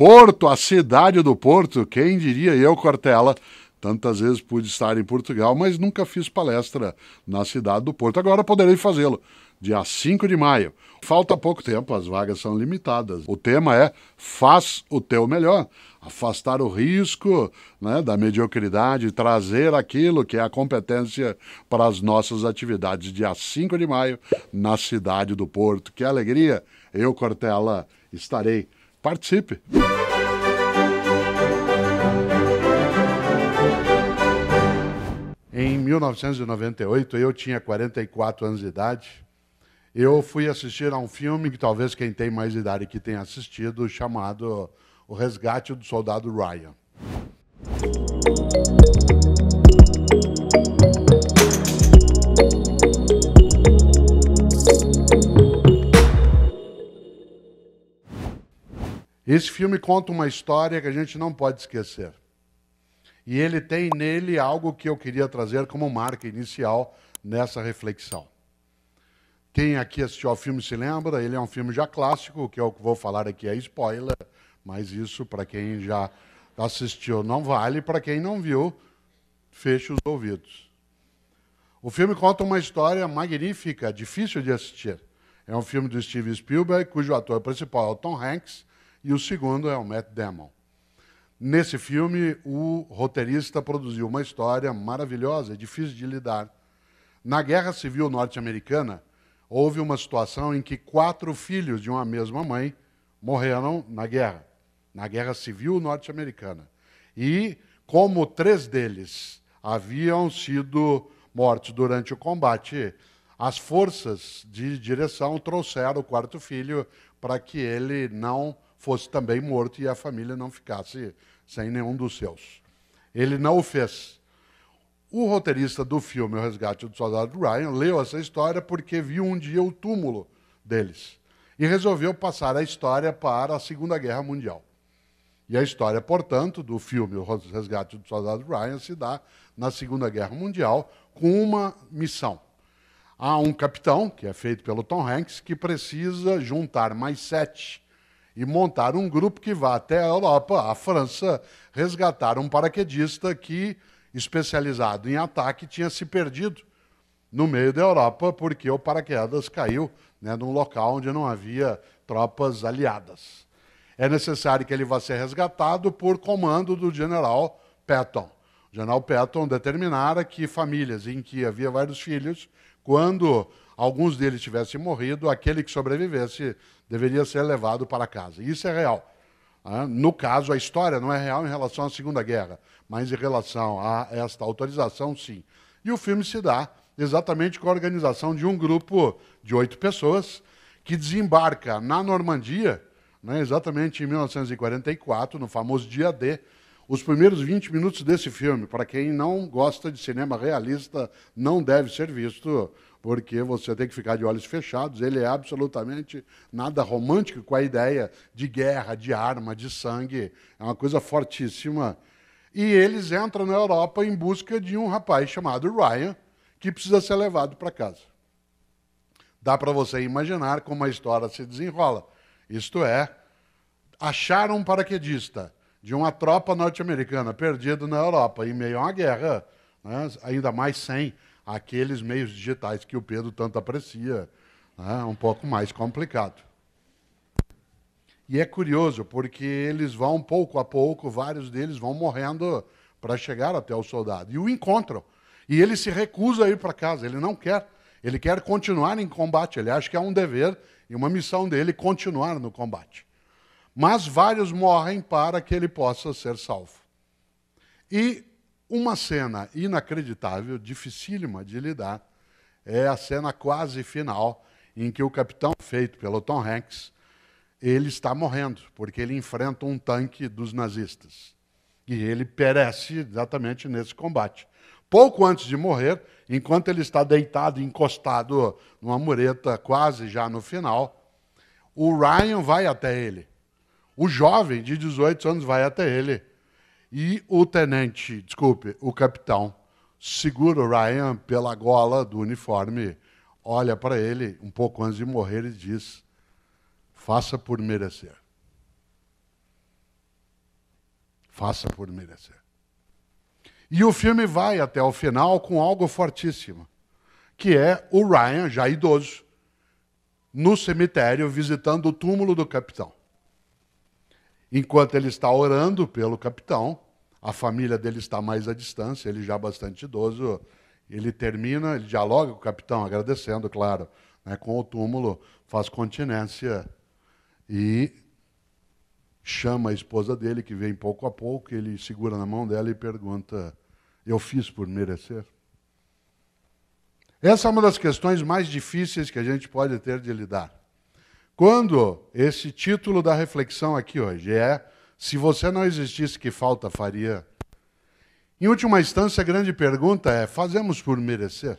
Porto, a cidade do Porto, quem diria eu, Cortella? Tantas vezes pude estar em Portugal, mas nunca fiz palestra na cidade do Porto. Agora poderei fazê-lo, dia 5 de maio. Falta pouco tempo, as vagas são limitadas. O tema é Faz o teu melhor. Afastar o risco né, da mediocridade, trazer aquilo que é a competência para as nossas atividades. Dia 5 de maio, na cidade do Porto. Que alegria! Eu, Cortella, estarei Participe! Em 1998, eu tinha 44 anos de idade. Eu fui assistir a um filme que talvez quem tem mais idade que tenha assistido, chamado O Resgate do Soldado Ryan. Esse filme conta uma história que a gente não pode esquecer. E ele tem nele algo que eu queria trazer como marca inicial nessa reflexão. Quem aqui assistiu ao filme se lembra, ele é um filme já clássico, que eu vou falar aqui é spoiler, mas isso para quem já assistiu não vale, para quem não viu, feche os ouvidos. O filme conta uma história magnífica, difícil de assistir. É um filme do Steven Spielberg, cujo ator principal é o Tom Hanks, e o segundo é o Matt Damon. Nesse filme, o roteirista produziu uma história maravilhosa e é difícil de lidar. Na Guerra Civil Norte-Americana, houve uma situação em que quatro filhos de uma mesma mãe morreram na guerra, na Guerra Civil Norte-Americana. E, como três deles haviam sido mortos durante o combate, as forças de direção trouxeram o quarto filho para que ele não fosse também morto e a família não ficasse sem nenhum dos seus. Ele não o fez. O roteirista do filme O Resgate do Soldado Ryan leu essa história porque viu um dia o túmulo deles e resolveu passar a história para a Segunda Guerra Mundial. E a história, portanto, do filme O Resgate do Soldado Ryan se dá na Segunda Guerra Mundial com uma missão. Há um capitão, que é feito pelo Tom Hanks, que precisa juntar mais sete e montar um grupo que vá até a Europa, a França, resgatar um paraquedista que, especializado em ataque, tinha se perdido no meio da Europa porque o paraquedas caiu né, num local onde não havia tropas aliadas. É necessário que ele vá ser resgatado por comando do general Patton. O general Patton determinara que famílias em que havia vários filhos, quando alguns deles tivessem morrido, aquele que sobrevivesse deveria ser levado para casa. Isso é real. Ah, no caso, a história não é real em relação à Segunda Guerra, mas em relação a esta autorização, sim. E o filme se dá exatamente com a organização de um grupo de oito pessoas que desembarca na Normandia, né, exatamente em 1944, no famoso dia D. Os primeiros 20 minutos desse filme, para quem não gosta de cinema realista, não deve ser visto porque você tem que ficar de olhos fechados. Ele é absolutamente nada romântico com a ideia de guerra, de arma, de sangue. É uma coisa fortíssima. E eles entram na Europa em busca de um rapaz chamado Ryan, que precisa ser levado para casa. Dá para você imaginar como a história se desenrola. Isto é, achar um paraquedista de uma tropa norte-americana perdido na Europa em meio a uma guerra, né? ainda mais sem aqueles meios digitais que o Pedro tanto aprecia, né, um pouco mais complicado. E é curioso, porque eles vão pouco a pouco, vários deles vão morrendo para chegar até o soldado. E o encontram. E ele se recusa a ir para casa, ele não quer. Ele quer continuar em combate, ele acha que é um dever e uma missão dele continuar no combate. Mas vários morrem para que ele possa ser salvo. E uma cena inacreditável, dificílima de lidar, é a cena quase final, em que o capitão, feito pelo Tom Hanks, ele está morrendo, porque ele enfrenta um tanque dos nazistas. E ele perece exatamente nesse combate. Pouco antes de morrer, enquanto ele está deitado, encostado numa mureta, quase já no final, o Ryan vai até ele. O jovem de 18 anos vai até ele e o tenente, desculpe, o capitão, segura o Ryan pela gola do uniforme, olha para ele um pouco antes de morrer e diz: Faça por merecer. Faça por merecer. E o filme vai até o final com algo fortíssimo, que é o Ryan, já idoso, no cemitério visitando o túmulo do capitão. Enquanto ele está orando pelo capitão, a família dele está mais à distância, ele já é bastante idoso, ele termina, ele dialoga com o capitão, agradecendo, claro, né, com o túmulo, faz continência e chama a esposa dele, que vem pouco a pouco, ele segura na mão dela e pergunta: Eu fiz por merecer? Essa é uma das questões mais difíceis que a gente pode ter de lidar. Quando esse título da reflexão aqui hoje é Se você não existisse, que falta faria? Em última instância, a grande pergunta é: fazemos por merecer?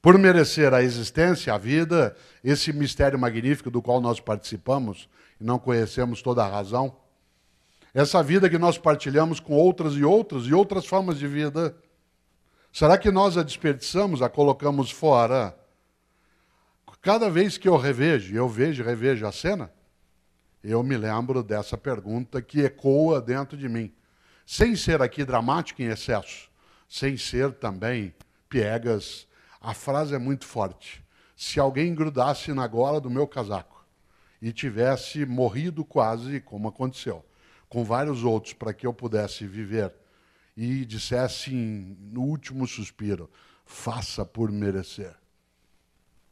Por merecer a existência, a vida, esse mistério magnífico do qual nós participamos e não conhecemos toda a razão? Essa vida que nós partilhamos com outras e outras e outras formas de vida, será que nós a desperdiçamos, a colocamos fora? Cada vez que eu revejo, eu vejo e revejo a cena, eu me lembro dessa pergunta que ecoa dentro de mim. Sem ser aqui dramático em excesso, sem ser também piegas, a frase é muito forte. Se alguém grudasse na gola do meu casaco e tivesse morrido quase, como aconteceu, com vários outros, para que eu pudesse viver, e dissesse no último suspiro: faça por merecer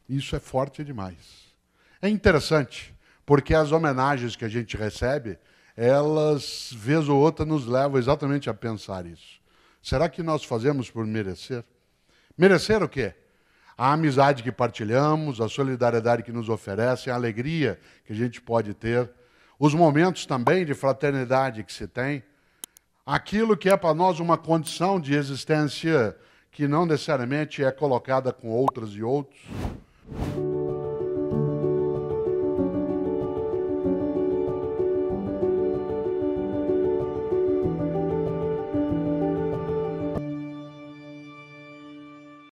isso é forte demais. É interessante, porque as homenagens que a gente recebe, elas, vez ou outra, nos levam exatamente a pensar isso. Será que nós fazemos por merecer? Merecer o quê? A amizade que partilhamos, a solidariedade que nos oferecem, a alegria que a gente pode ter, os momentos também de fraternidade que se tem, aquilo que é para nós uma condição de existência que não necessariamente é colocada com outras e outros. thank you